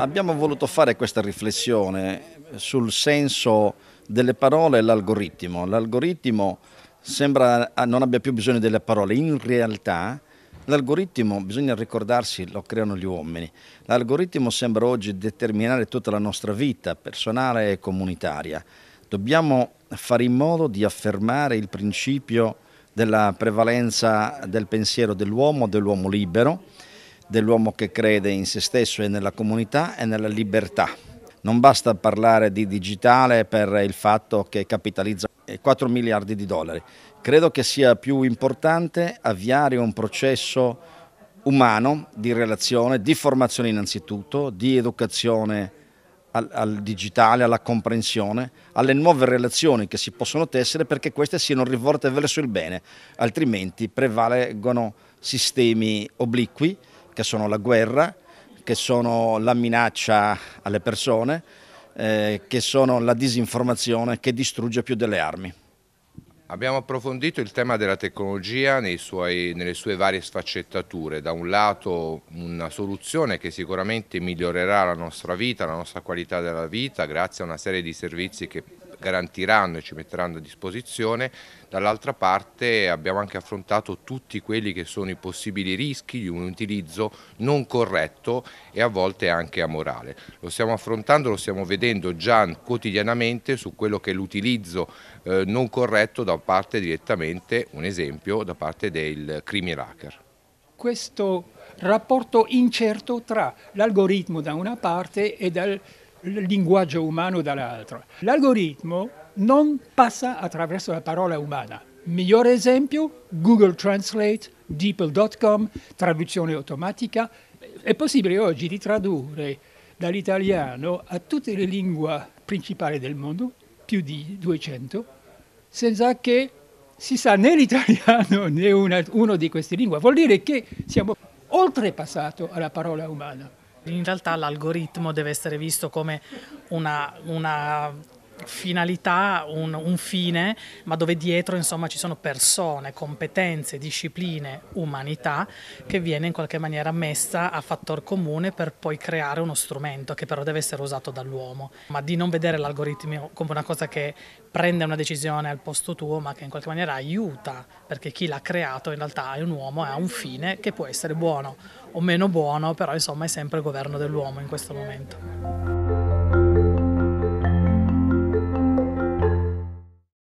Abbiamo voluto fare questa riflessione sul senso delle parole e l'algoritmo. L'algoritmo sembra ah, non abbia più bisogno delle parole, in realtà l'algoritmo, bisogna ricordarsi, lo creano gli uomini. L'algoritmo sembra oggi determinare tutta la nostra vita personale e comunitaria. Dobbiamo fare in modo di affermare il principio della prevalenza del pensiero dell'uomo, dell'uomo libero dell'uomo che crede in se stesso e nella comunità e nella libertà. Non basta parlare di digitale per il fatto che capitalizza 4 miliardi di dollari. Credo che sia più importante avviare un processo umano di relazione, di formazione innanzitutto, di educazione al, al, digitale, alla comprensione, alle nuove relazioni che si possono tessere perché queste siano rivolte verso il bene, altrimenti prevalgono sistemi obliqui che sono la guerra, che sono la minaccia alle persone, eh, che sono la disinformazione che distrugge più delle armi. Abbiamo approfondito il tema della tecnologia suoi, nelle sue varie sfaccettature, da un lato una soluzione che sicuramente migliorerà la nostra vita, la nostra qualità della vita grazie a una serie di servizi che garantiranno e ci metteranno a disposizione, dall'altra parte abbiamo anche affrontato tutti quelli che sono i possibili rischi di un utilizzo non corretto e a volte anche amorale. Lo stiamo affrontando, lo stiamo vedendo già quotidianamente su quello che è l'utilizzo eh, non corretto da parte direttamente, un esempio, da parte del criminal hacker. Questo rapporto incerto tra l'algoritmo da una parte e dal linguaggio umano dall'altro. L'algoritmo non passa attraverso la parola umana. Migliore esempio, Google Translate, DeepL.com, traduzione automatica. È possibile oggi di tradurre dall'italiano a tutte le lingue principali del mondo, più di 200, senza che si sa né l'italiano né una, uno di queste lingue. Vuol dire che siamo oltrepassato alla parola umana. In realtà l'algoritmo deve essere visto come una, una finalità, un, un, fine, ma dove dietro insomma, ci sono persone, competenze, discipline, umanità che viene in qualche maniera messa a fattor comune per poi creare uno strumento che però deve essere usato dall'uomo, ma di non vedere l'algoritmo come una cosa che prende una decisione al posto tuo, ma che in qualche maniera aiuta, perché chi l'ha creato in realtà è un uomo e ha un fine che può essere buono o meno buono, però insomma è sempre il governo dell'uomo in questo momento.